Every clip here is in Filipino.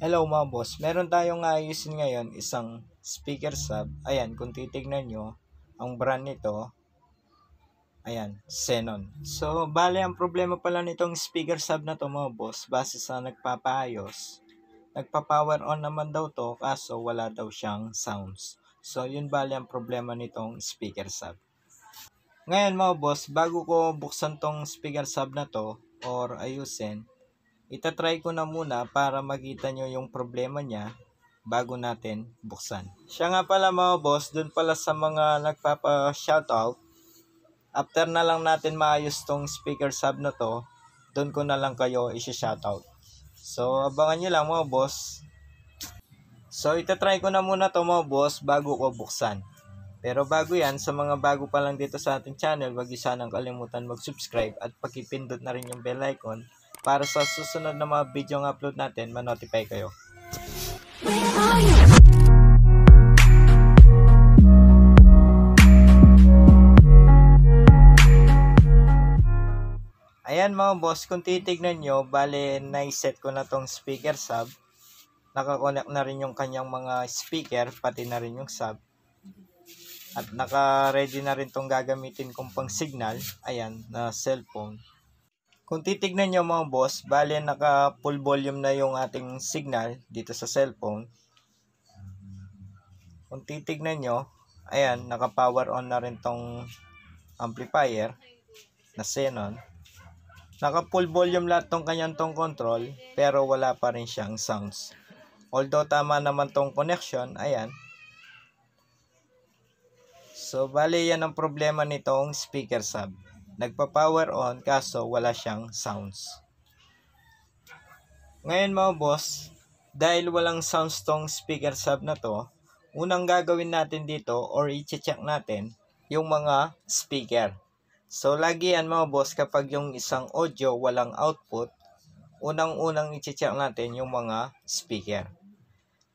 Hello mga boss, meron tayong ayusin ngayon isang speaker sub. Ayan, kung titignan nyo, ang brand nito, ayan, Xenon. So, bale ang problema pala nitong speaker sub na to mga boss, base sa nagpapaayos, nagpa-power on naman daw to, kaso wala daw siyang sounds. So, yun bale ang problema nitong speaker sub. Ngayon mga boss, bago ko buksan tong speaker sub na to, or ayusin, Itatry ko na muna para makita nyo yung problema niya bago natin buksan. Siya nga pala mga boss, dun pala sa mga nagpapa-shoutout, after na lang natin maayos tong speaker sub na to, dun ko na lang kayo isi-shoutout. So, abangan nyo lang mga boss. So, itatry ko na muna to mga boss bago ko buksan. Pero bago yan, sa mga bago pa lang dito sa ating channel, wag isa sanang kalimutan mag-subscribe at pakipindot na rin yung bell icon para sa susunod na mga video ang upload natin, manotify kayo. Where are Ayan mga boss, kung titignan nyo, bale naiset ko na tong speaker sub. Nakakonect na rin yung kanyang mga speaker, pati na rin yung sub. At naka-ready na rin tong gagamitin kong pang signal, ayan, na cellphone. Kung titignan nyo mga boss, bale naka full volume na yung ating signal dito sa cellphone. Kung titignan nyo, ayan, naka power on na rin tong amplifier na Xenon. Naka full volume lahat tong kanyang tong control, pero wala pa rin siyang sounds. Although tama naman tong connection, ayan. So, bale yan ang problema nitong speaker sub. Nagpa-power on kaso wala siyang sounds. Ngayon mga boss, dahil walang sounds tong speaker sub na to, unang gagawin natin dito or i-check natin yung mga speaker. So lagi yan mga boss kapag yung isang audio walang output, unang-unang i-check natin yung mga speaker.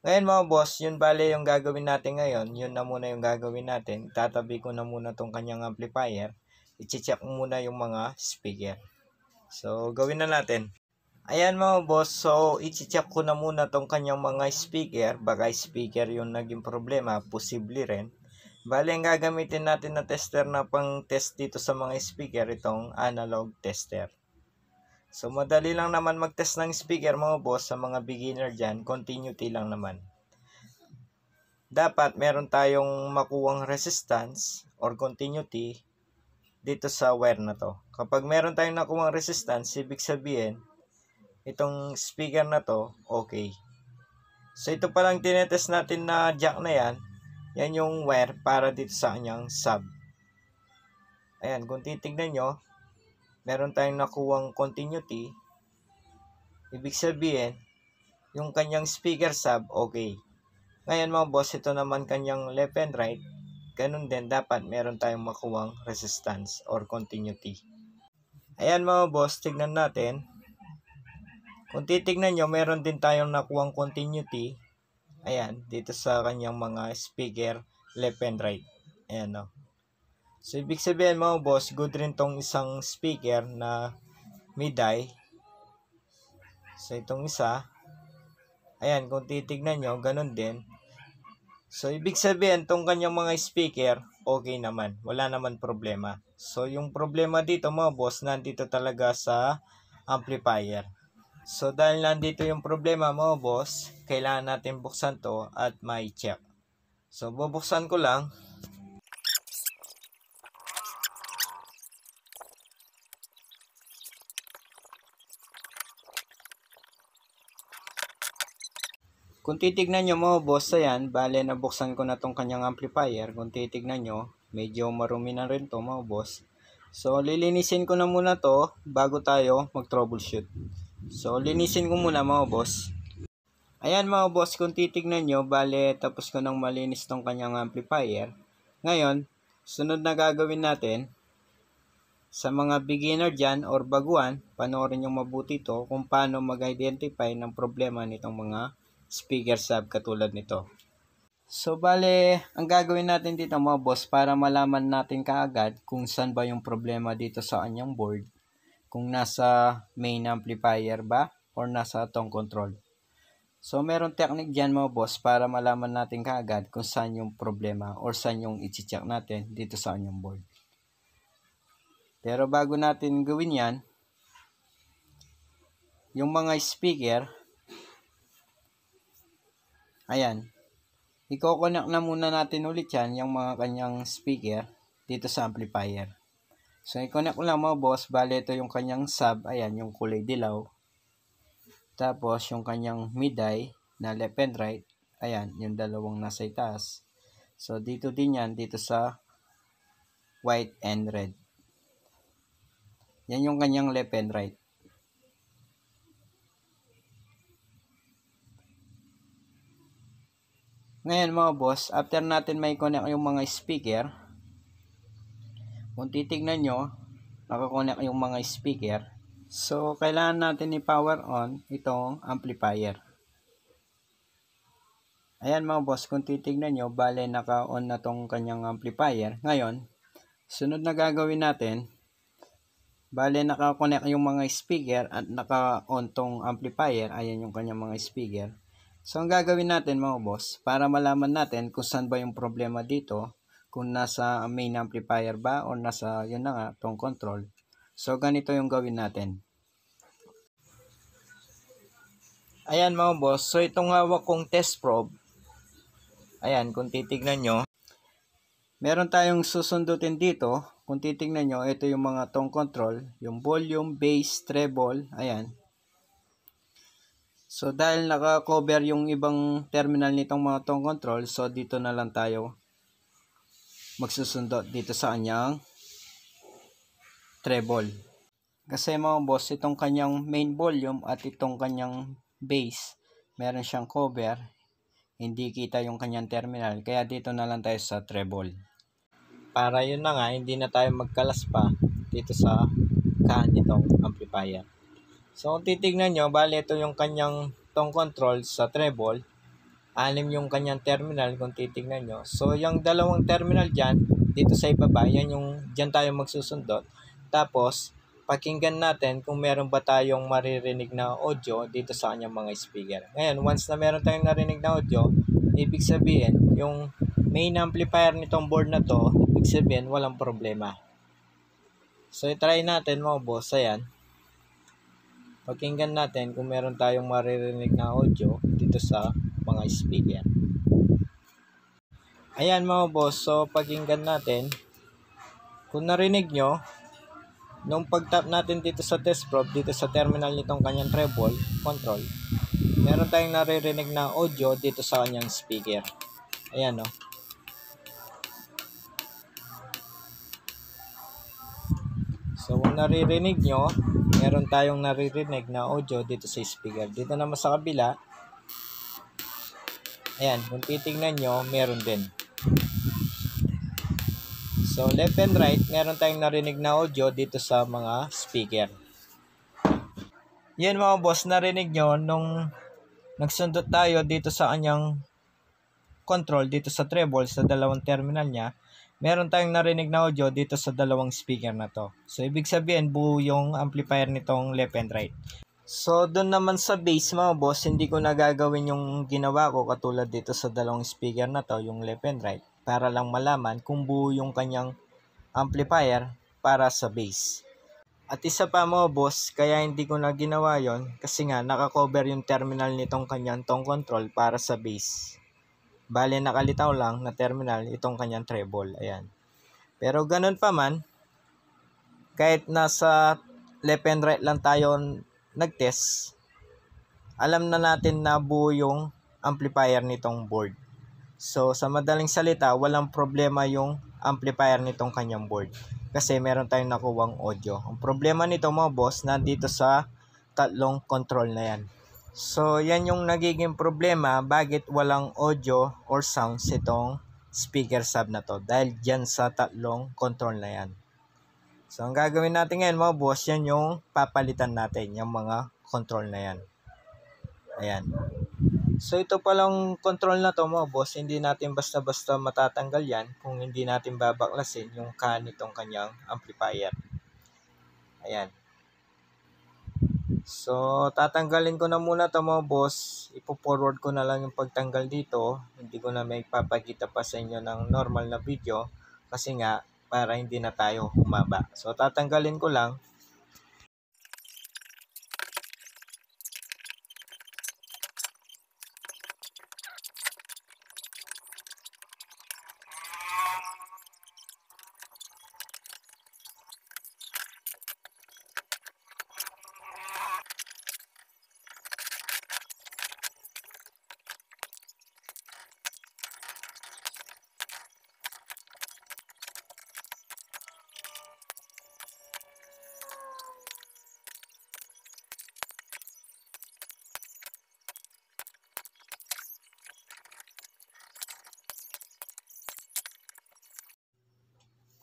Ngayon mga boss, yun bale yung gagawin natin ngayon. Yun na muna yung gagawin natin. Tatabi ko na muna tong kanyang amplifier i-check muna yung mga speaker. So, gawin na natin. Ayan mga boss, so i-check ko na muna tong kanyang mga speaker. Baka speaker yung naging problema, posible rin. Bale, ang gagamitin natin na tester na pang test dito sa mga speaker, itong analog tester. So, madali lang naman mag-test ng speaker mga boss sa mga beginner dyan. Continuity lang naman. Dapat meron tayong makuwang resistance or continuity dito sa wire na to. Kapag meron tayong nakuha resistance, ibig sabihin, itong speaker na to, okay. So, ito palang tinetest natin na jack na yan. Yan yung wire para dito sa kanyang sub. Ayan, kung titignan nyo, meron tayong nakuwang continuity. Ibig sabihin, yung kanyang speaker sub, okay. Ngayon mga boss, ito naman kanyang left and right, ganun din dapat meron tayong makuwang resistance or continuity. Ayan mga boss, tignan natin. Kung titignan nyo, meron din tayong nakuwang continuity. Ayan, dito sa kanyang mga speaker, left and right. Ayan No? So, ibig sabihin mga boss, good rin tong isang speaker na mid-eye. So, itong isa. Ayan, kung titignan nyo, ganun din So, ibig sabihin, itong kanyang mga speaker, okay naman. Wala naman problema. So, yung problema dito mga boss, nandito talaga sa amplifier. So, dahil nandito yung problema mga boss, kailangan natin buksan to at may check. So, bubuksan ko lang. Kung titignan nyo mo, boss, ayan, bale nabuksan ko na tong kanyang amplifier. Kung titignan nyo, medyo marumi na rin to mo, boss. So, lilinisin ko na muna to bago tayo mag-troubleshoot. So, linisin ko muna mo, boss. Ayan mo, boss, kung titignan nyo, bale tapos ko nang malinis tong kanyang amplifier. Ngayon, sunod na gagawin natin, sa mga beginner dyan or baguan, panoorin yung mabuti to kung paano mag-identify ng problema nitong mga speaker sub katulad nito. So bale, ang gagawin natin dito mga boss para malaman natin kaagad kung saan ba yung problema dito sa anyang board. Kung nasa main amplifier ba or nasa tong control. So meron technique dyan mga boss para malaman natin kaagad kung saan yung problema or saan yung iti-check natin dito sa anyang board. Pero bago natin gawin yan, yung mga speaker, Ayan. Iko-connect na muna natin ulit yan, yung mga kanyang speaker dito sa amplifier. So, i-connect ko lang mga boss. Bale, ito yung kanyang sub. Ayan, yung kulay dilaw. Tapos, yung kanyang miday na left and right. Ayan, yung dalawang nasa itaas. So, dito din yan. Dito sa white and red. Yan yung kanyang left and right. Ngayon mga boss, after natin may connect yung mga speaker, kung titignan nyo, nakakonect yung mga speaker. So, kailangan natin i-power on itong amplifier. Ayan mga boss, kung titignan nyo, bale naka-on na tong kanyang amplifier. Ngayon, sunod na gagawin natin, bale naka-connect yung mga speaker at naka-on tong amplifier. Ayan yung kanyang mga speaker. So, ang gagawin natin mga boss, para malaman natin kung saan ba yung problema dito, kung nasa main amplifier ba or nasa, yun na nga, tong control. So, ganito yung gawin natin. Ayan mga boss, so itong hawak kong test probe, ayan, kung titignan nyo, meron tayong susundutin dito. Kung titignan nyo, ito yung mga tong control, yung volume, bass, treble, ayan. So dahil naka-cover yung ibang terminal nitong mga tong control, so dito na lang tayo magsusundo dito sa kanyang treble. Kasi mga boss, itong kanyang main volume at itong kanyang bass, meron siyang cover, hindi kita yung kanyang terminal. Kaya dito na lang tayo sa treble. Para yun na nga, hindi na tayo magkalas pa dito sa kahan amplifier. So, kung titignan nyo, bali ito yung kanyang tong control sa treble. Anim yung kanyang terminal kung titignan nyo. So, yung dalawang terminal dyan, dito sa ibaba, yan yung dyan tayo magsusundot. Tapos, pakinggan natin kung meron ba tayong maririnig na audio dito sa kanyang mga speaker. Ngayon, once na meron tayong narinig na audio, ibig sabihin, yung main amplifier nitong board na to, ibig sabihin, walang problema. So, try natin mo boss. Ayan. Pakinggan natin kung meron tayong maririnig na audio dito sa mga speaker. Ayan mga boss, so pakinggan natin. Kung narinig nyo, nung pagtap natin dito sa test probe, dito sa terminal nitong kanyang treble control, meron tayong naririnig na audio dito sa kanyang speaker. Ayan no. Oh. So kung naririnig nyo, meron tayong naririnig na audio dito sa speaker. Dito naman sa kabila, ayan, kung titignan nyo, meron din. So, left and right, meron tayong narinig na audio dito sa mga speaker. Yan mga boss, narinig nyo nung nagsundot tayo dito sa anyang control dito sa treble sa dalawang terminal niya meron tayong narinig na audio dito sa dalawang speaker na to. So, ibig sabihin, buo yung amplifier nitong left and right. So, doon naman sa bass mo, boss, hindi ko nagagawin yung ginawa ko katulad dito sa dalawang speaker na to, yung left and right, para lang malaman kung buo yung kanyang amplifier para sa bass. At isa pa mo, boss, kaya hindi ko na ginawa yon kasi nga nakakover yung terminal nitong kanyang tong control para sa bass. Bale, nakalitaw lang na terminal itong kanyang treble. Ayan. Pero ganun pa man, kahit nasa left and right lang tayo nag-test, alam na natin na buo yung amplifier nitong board. So, sa madaling salita, walang problema yung amplifier nitong kanyang board. Kasi meron tayong nakuwang audio. Ang problema nito mga boss, nandito sa tatlong control na yan. So, yan yung nagiging problema bakit walang audio or sound itong speaker sub na to. Dahil dyan sa tatlong control na yan. So, ang gagawin natin ngayon mga boss, yan yung papalitan natin, yung mga control na yan. Ayan. So, ito palang control na to mga boss, hindi natin basta-basta matatanggal yan kung hindi natin babaklasin yung kanitong kanyang amplifier. Ayan. So, tatanggalin ko na muna ito mga boss. Ipo-forward ko na lang yung pagtanggal dito. Hindi ko na may papakita pa sa inyo ng normal na video. Kasi nga, para hindi na tayo humaba. So, tatanggalin ko lang.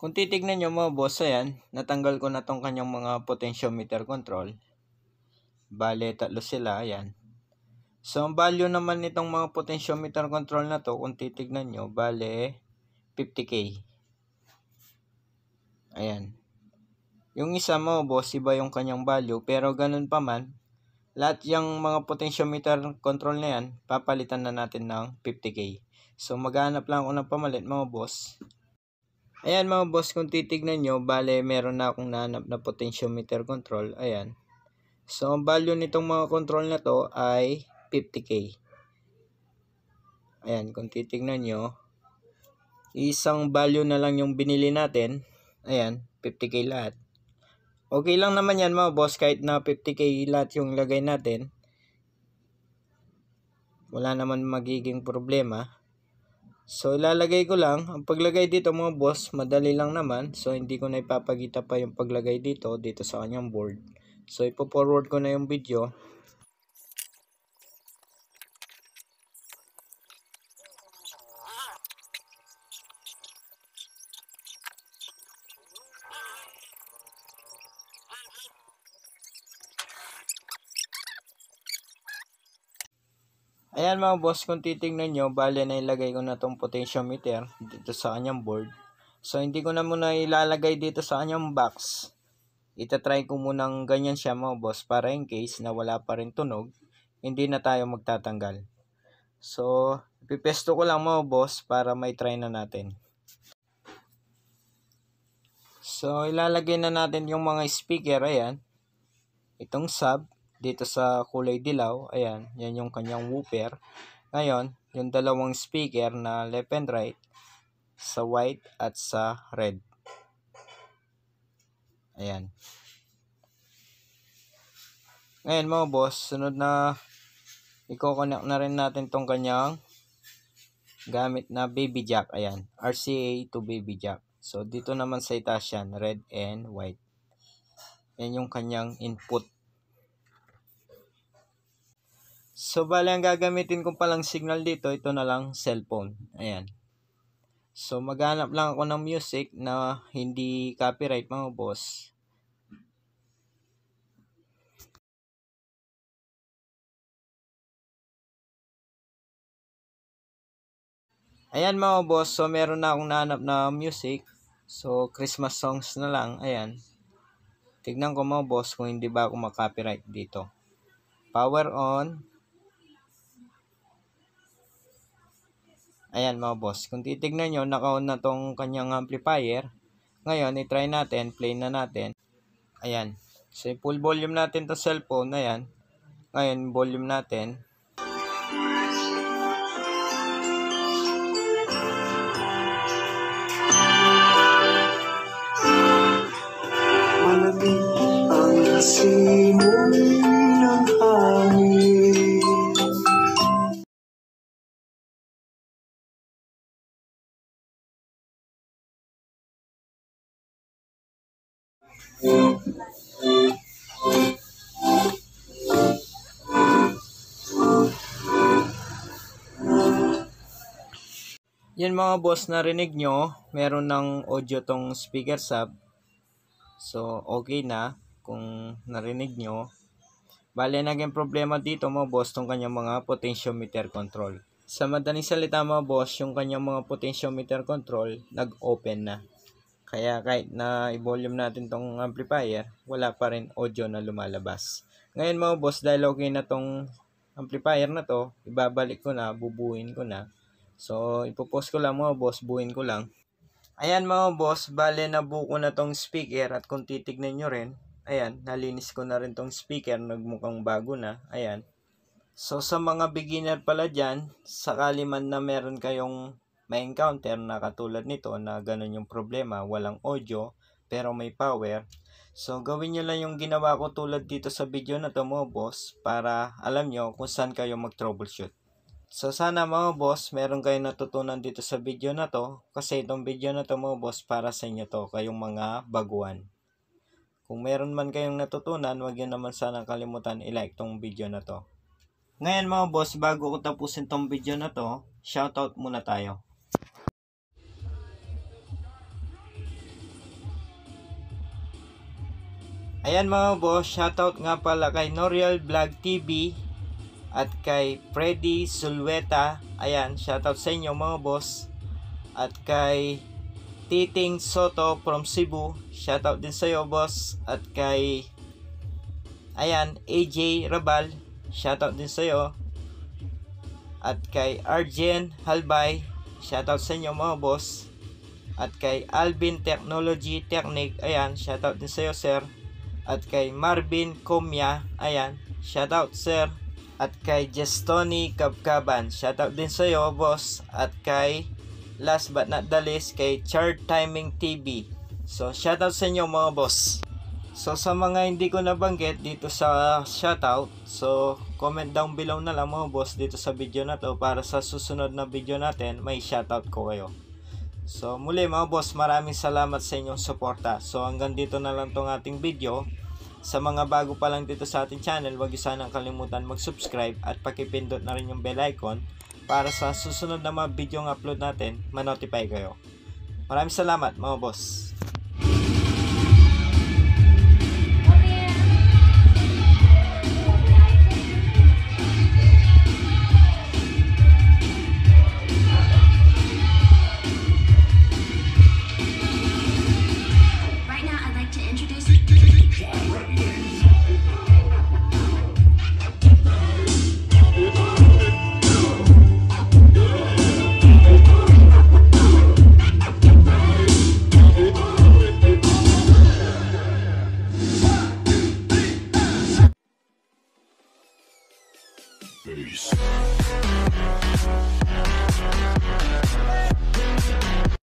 Kung titignan nyo mga boss, ayan, natanggal ko na tong kanyang mga potentiometer control. Bale, tatlo sila, ayan. So, ang value naman nitong mga potentiometer control na to, kung titignan nyo, bale, 50k. Ayan. Yung isa mo, boss, iba yung kanyang value. Pero ganun pa man, lahat yung mga potentiometer control na yan, papalitan na natin ng 50k. So, maghanap lang ako ng pamalit, mo, boss. Ayan mga boss, kung titignan nyo, bale meron na akong nahanap na potentiometer control. Ayan. So, ang value nitong mga control na to ay 50k. Ayan, kung titignan nyo, isang value na lang yung binili natin. Ayan, 50k lahat. Okay lang naman yan mga boss, kahit na 50k lahat yung lagay natin. Wala naman magiging problema. So ilalagay ko lang, ang paglagay dito mga boss, madali lang naman. So hindi ko na ipapakita pa yung paglagay dito, dito sa kanyang board. So ipo-forward ko na yung video. Ayan mga boss, kung titingnan nyo, bale na ilagay ko na itong potentiometer dito sa kanyang board. So, hindi ko na muna ilalagay dito sa kanyang box. Itatry ko munang ganyan siya mga boss para in case na wala pa rin tunog, hindi na tayo magtatanggal. So, ipipesto ko lang mga boss para may try na natin. So, ilalagay na natin yung mga speaker, ayan. Itong sub, dito sa kulay dilaw, ayan, yan yung kanyang woofer. Ngayon, yung dalawang speaker na left and right, sa white at sa red. Ayan. Ngayon mo boss, sunod na i-connect na rin natin tong kanyang gamit na baby jack. Ayan, RCA to baby jack. So, dito naman sa itas yan, red and white. Yan yung kanyang input So, bali ang gagamitin ko palang signal dito, ito na lang cellphone. Ayan. So, maghanap lang ako ng music na hindi copyright mga boss. Ayan mga boss, so meron na akong nahanap na music. So, Christmas songs na lang. Ayan. Tignan ko mga boss kung hindi ba ako makopyright dito. Power on. Ayan mga boss, kung titignan nyo, naka-on na tong kanyang amplifier. Ngayon, i-try natin, play na natin. Ayan. So, full volume natin to cellphone, ayan. Ngayon, volume natin. Malamig ang simuli ng hangin. Yan mga boss, narinig nyo, meron ng audio tong speaker sub. So, okay na kung narinig nyo. Bale, naging problema dito mga boss tong kanyang mga potentiometer control. Sa madaling salita mga boss, yung kanyang mga potentiometer control nag-open na. Kaya kahit na i-volume natin tong amplifier, wala pa rin audio na lumalabas. Ngayon mga boss, dahil okay na tong amplifier na to, ibabalik ko na, bubuin ko na. So, ipopost ko lang mga boss, buuin ko lang. Ayan mga boss, bale na nabuko na tong speaker at kung titignan nyo rin, ayan, nalinis ko na rin tong speaker, nagmukhang bago na, ayan. So, sa mga beginner pala dyan, sakali man na meron kayong may encounter na katulad nito na ganun yung problema, walang audio, pero may power. So, gawin nyo lang yung ginawa ko tulad dito sa video na to mga boss para alam nyo kung saan kayo mag-troubleshoot. So sana mga boss, meron kayong natutunan dito sa video na to kasi itong video na to mga boss para sa inyo to, kayong mga baguan. Kung meron man kayong natutunan, wag yun naman sana kalimutan i-like tong video na to. Ngayon mga boss, bago ko tapusin tong video na to, shoutout muna tayo. Ayan mga boss, shoutout nga pala kay Noriel Vlog TV at kay Freddy Sulweta. Ayan, shoutout sa inyo mga boss. At kay Titing Soto from Cebu. Shoutout din sa iyo boss. At kay Ayan, AJ Rabal. Shoutout din sa iyo. At kay Arjen Halbay. Shoutout sa inyo mga boss. At kay Alvin Technology Technique. Ayan, shoutout din sa iyo sir at kay Marvin Comia, ayan, shoutout sir. At kay Justoni Kabkaban, shoutout din sa iyo boss. At kay last but not the least, kay Chart Timing TV. So shoutout sa inyo mga boss. So sa mga hindi ko nabanggit dito sa shoutout, so comment down below na lang mga boss dito sa video na to para sa susunod na video natin may shoutout ko kayo. So muli mga boss maraming salamat sa inyong suporta. So hanggang dito na lang tong ating video. Sa mga bago pa lang dito sa ating channel, huwag niyo sanang kalimutan mag-subscribe at pakipindot na rin yung bell icon para sa susunod na mga video ng upload natin, ma-notify kayo. Maraming salamat mga boss!